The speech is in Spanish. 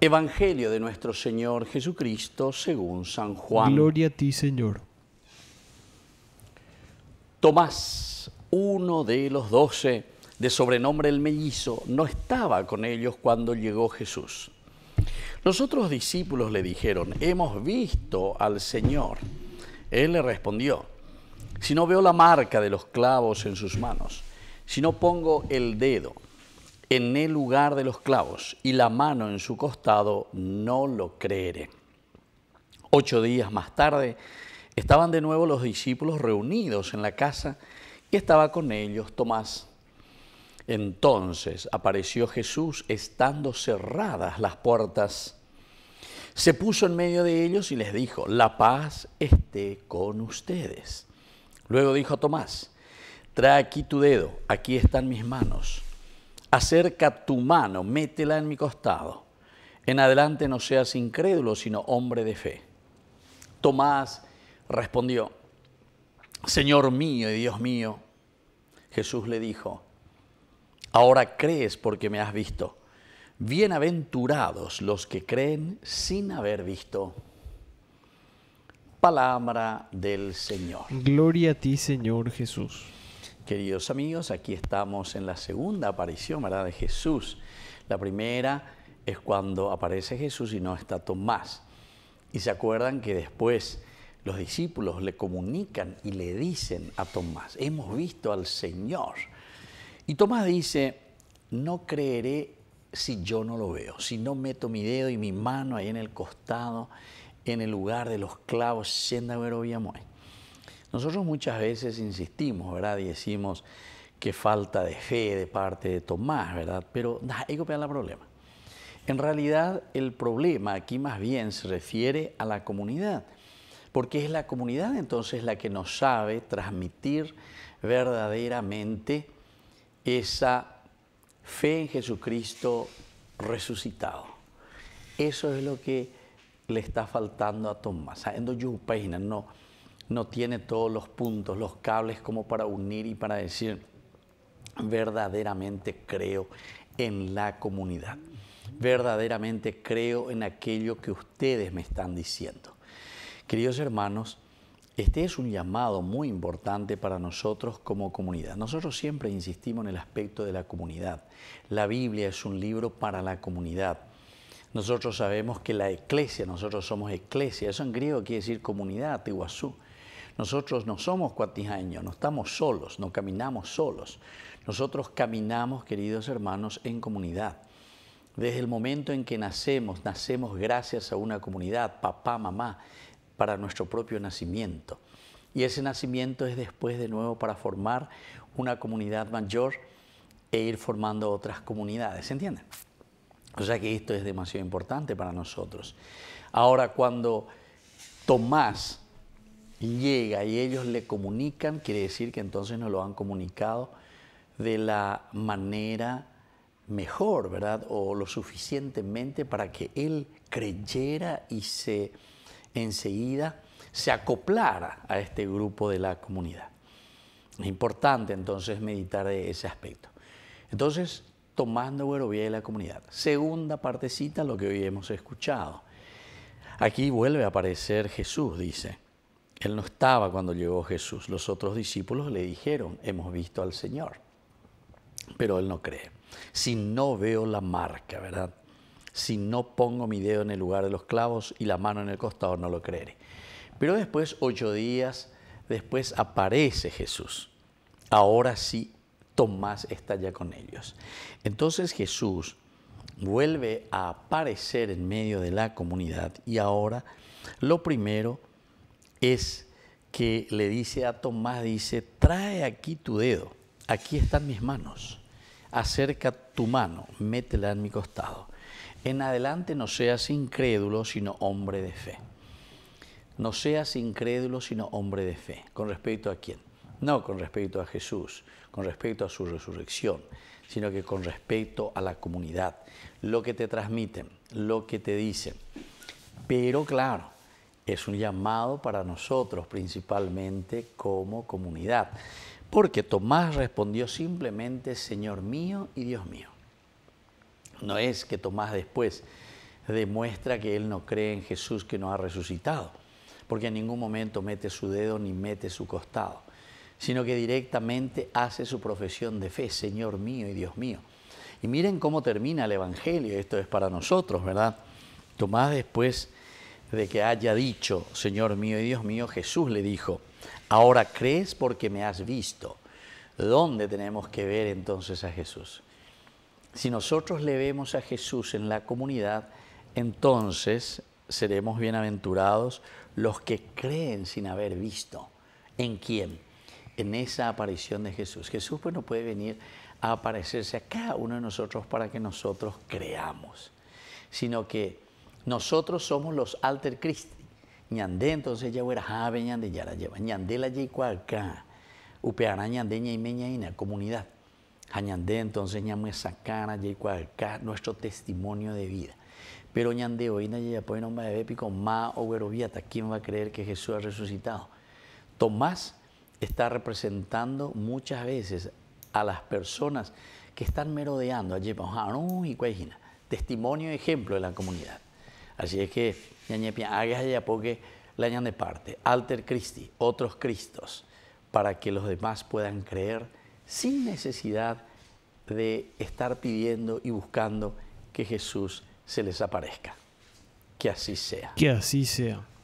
Evangelio de nuestro Señor Jesucristo según San Juan. Gloria a ti, Señor. Tomás, uno de los doce, de sobrenombre el mellizo, no estaba con ellos cuando llegó Jesús. Los otros discípulos le dijeron, hemos visto al Señor. Él le respondió, si no veo la marca de los clavos en sus manos, si no pongo el dedo en el lugar de los clavos y la mano en su costado, no lo creeré. Ocho días más tarde estaban de nuevo los discípulos reunidos en la casa y estaba con ellos Tomás. Entonces apareció Jesús estando cerradas las puertas. Se puso en medio de ellos y les dijo, la paz esté con ustedes. Luego dijo a Tomás, trae aquí tu dedo, aquí están mis manos Acerca tu mano, métela en mi costado. En adelante no seas incrédulo, sino hombre de fe. Tomás respondió, Señor mío y Dios mío. Jesús le dijo, ahora crees porque me has visto. Bienaventurados los que creen sin haber visto. Palabra del Señor. Gloria a ti, Señor Jesús. Queridos amigos, aquí estamos en la segunda aparición ¿verdad? de Jesús. La primera es cuando aparece Jesús y no está Tomás. Y se acuerdan que después los discípulos le comunican y le dicen a Tomás, hemos visto al Señor. Y Tomás dice, no creeré si yo no lo veo, si no meto mi dedo y mi mano ahí en el costado, en el lugar de los clavos, senda nosotros muchas veces insistimos, ¿verdad? Y decimos que falta de fe de parte de Tomás, ¿verdad? Pero hay que el problema. En realidad, el problema aquí más bien se refiere a la comunidad, porque es la comunidad entonces la que nos sabe transmitir verdaderamente esa fe en Jesucristo resucitado. Eso es lo que le está faltando a Tomás. No, yo no no tiene todos los puntos, los cables como para unir y para decir, verdaderamente creo en la comunidad, verdaderamente creo en aquello que ustedes me están diciendo. Queridos hermanos, este es un llamado muy importante para nosotros como comunidad. Nosotros siempre insistimos en el aspecto de la comunidad. La Biblia es un libro para la comunidad. Nosotros sabemos que la iglesia, nosotros somos iglesia, eso en griego quiere decir comunidad, Tiguazú. Nosotros no somos cuatijaños, no estamos solos, no caminamos solos. Nosotros caminamos, queridos hermanos, en comunidad. Desde el momento en que nacemos, nacemos gracias a una comunidad, papá, mamá, para nuestro propio nacimiento. Y ese nacimiento es después de nuevo para formar una comunidad mayor e ir formando otras comunidades, ¿se ¿entienden? O sea que esto es demasiado importante para nosotros. Ahora, cuando Tomás llega y ellos le comunican, quiere decir que entonces nos lo han comunicado de la manera mejor, ¿verdad? O lo suficientemente para que él creyera y se enseguida se acoplara a este grupo de la comunidad. Es importante entonces meditar ese aspecto. Entonces, tomando vía de la comunidad. Segunda partecita, lo que hoy hemos escuchado. Aquí vuelve a aparecer Jesús, dice. Él no estaba cuando llegó Jesús. Los otros discípulos le dijeron, hemos visto al Señor. Pero él no cree. Si no veo la marca, ¿verdad? Si no pongo mi dedo en el lugar de los clavos y la mano en el costado, no lo creeré. Pero después, ocho días después, aparece Jesús. Ahora sí, Tomás está ya con ellos. Entonces Jesús vuelve a aparecer en medio de la comunidad y ahora lo primero es que le dice a Tomás, dice, trae aquí tu dedo, aquí están mis manos, acerca tu mano, métela en mi costado. En adelante no seas incrédulo, sino hombre de fe. No seas incrédulo, sino hombre de fe. ¿Con respecto a quién? No con respecto a Jesús, con respecto a su resurrección, sino que con respecto a la comunidad, lo que te transmiten, lo que te dicen. Pero claro, es un llamado para nosotros principalmente como comunidad. Porque Tomás respondió simplemente, Señor mío y Dios mío. No es que Tomás después demuestra que él no cree en Jesús que no ha resucitado, porque en ningún momento mete su dedo ni mete su costado, sino que directamente hace su profesión de fe, Señor mío y Dios mío. Y miren cómo termina el Evangelio, esto es para nosotros, ¿verdad? Tomás después de que haya dicho, Señor mío y Dios mío, Jesús le dijo, ahora crees porque me has visto. ¿Dónde tenemos que ver entonces a Jesús? Si nosotros le vemos a Jesús en la comunidad, entonces seremos bienaventurados los que creen sin haber visto. ¿En quién? En esa aparición de Jesús. Jesús pues no puede venir a aparecerse a cada uno de nosotros para que nosotros creamos, sino que nosotros somos los alter Christi. entonces ya era Ñandé, ya la lleva. Ñandé la y Upeana, y na comunidad. Ñandé, entonces Ñamue Sacana, cualca nuestro testimonio de vida. Pero Ñandé, hoy puede Nomba de pico Ma oh, o ¿quién va a creer que Jesús ha resucitado? Tomás está representando muchas veces a las personas que están merodeando allí pues, ah, y Testimonio ejemplo de la comunidad. Así es que, y porque la de parte, alter Christi, otros Cristos, para que los demás puedan creer sin necesidad de estar pidiendo y buscando que Jesús se les aparezca. Que así sea. Que así sea.